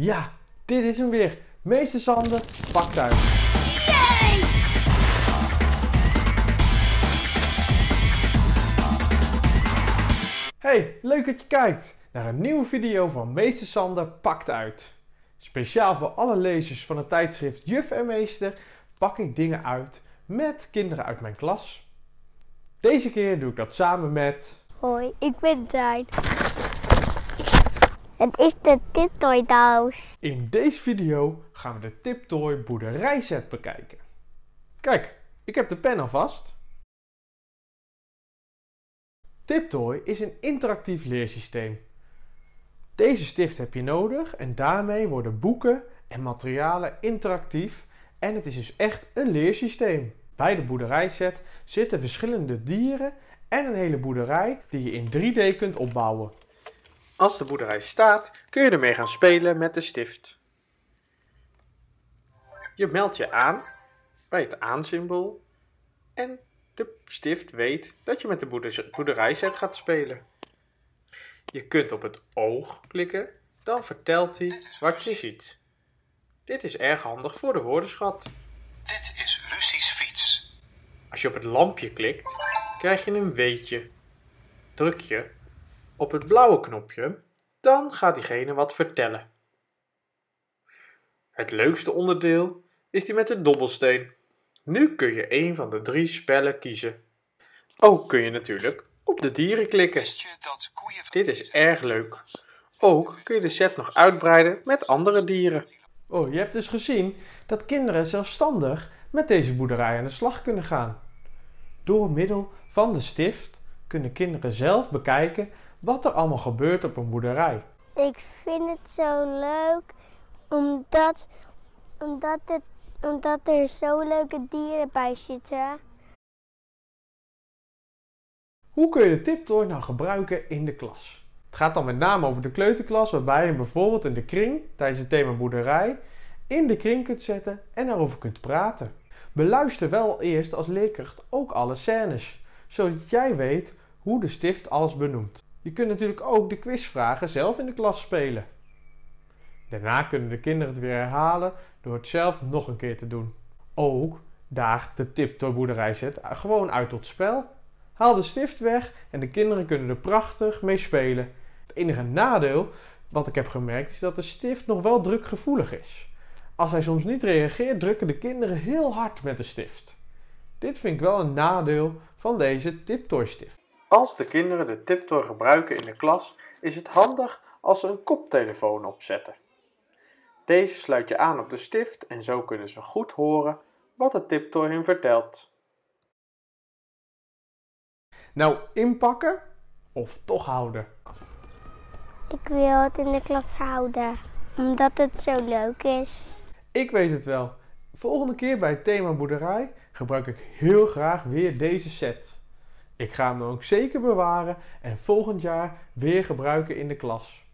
Ja, dit is hem weer. Meester Sander, pak uit. Hey, leuk dat je kijkt naar een nieuwe video van Meester Sander Pakt Uit. Speciaal voor alle lezers van het tijdschrift Juf en Meester pak ik dingen uit met kinderen uit mijn klas. Deze keer doe ik dat samen met... Hoi, ik ben Tijn. Het is de Tiptoy doos. In deze video gaan we de Tiptoy boerderijset bekijken. Kijk, ik heb de pen alvast. Tiptoy is een interactief leersysteem. Deze stift heb je nodig en daarmee worden boeken en materialen interactief en het is dus echt een leersysteem. Bij de boerderijset zitten verschillende dieren en een hele boerderij die je in 3D kunt opbouwen. Als de boerderij staat, kun je ermee gaan spelen met de stift. Je meldt je aan bij het aansymbool en de stift weet dat je met de boerderijset gaat spelen. Je kunt op het oog klikken, dan vertelt hij wat je ziet. Dit is erg handig voor de woordenschat. Dit is Lucies fiets. Als je op het lampje klikt, krijg je een weetje. Druk je op het blauwe knopje, dan gaat diegene wat vertellen. Het leukste onderdeel is die met de dobbelsteen. Nu kun je een van de drie spellen kiezen. Ook oh, kun je natuurlijk op de dieren klikken. Dit is erg leuk. Ook kun je de set nog uitbreiden met andere dieren. Oh, je hebt dus gezien dat kinderen zelfstandig met deze boerderij aan de slag kunnen gaan. Door middel van de stift kunnen kinderen zelf bekijken wat er allemaal gebeurt op een boerderij. Ik vind het zo leuk omdat, omdat, het, omdat er zo leuke dieren bij zitten. Hoe kun je de tiptooi nou gebruiken in de klas? Het gaat dan met name over de kleuterklas, waarbij je bijvoorbeeld in de kring tijdens het thema boerderij in de kring kunt zetten en erover kunt praten. Beluister wel eerst als leerkracht ook alle scènes, zodat jij weet hoe de stift alles benoemt. Je kunt natuurlijk ook de quizvragen zelf in de klas spelen. Daarna kunnen de kinderen het weer herhalen door het zelf nog een keer te doen. Ook daagt de Tiptoe Boerderij gewoon uit tot spel. Haal de stift weg en de kinderen kunnen er prachtig mee spelen. Het enige nadeel wat ik heb gemerkt is dat de stift nog wel drukgevoelig is. Als hij soms niet reageert, drukken de kinderen heel hard met de stift. Dit vind ik wel een nadeel van deze Tiptoy stift. Als de kinderen de tiptoe gebruiken in de klas, is het handig als ze een koptelefoon opzetten. Deze sluit je aan op de stift en zo kunnen ze goed horen wat de Tiptor hun vertelt. Nou, inpakken of toch houden? Ik wil het in de klas houden, omdat het zo leuk is. Ik weet het wel. Volgende keer bij Thema Boerderij gebruik ik heel graag weer deze set. Ik ga hem dan ook zeker bewaren en volgend jaar weer gebruiken in de klas.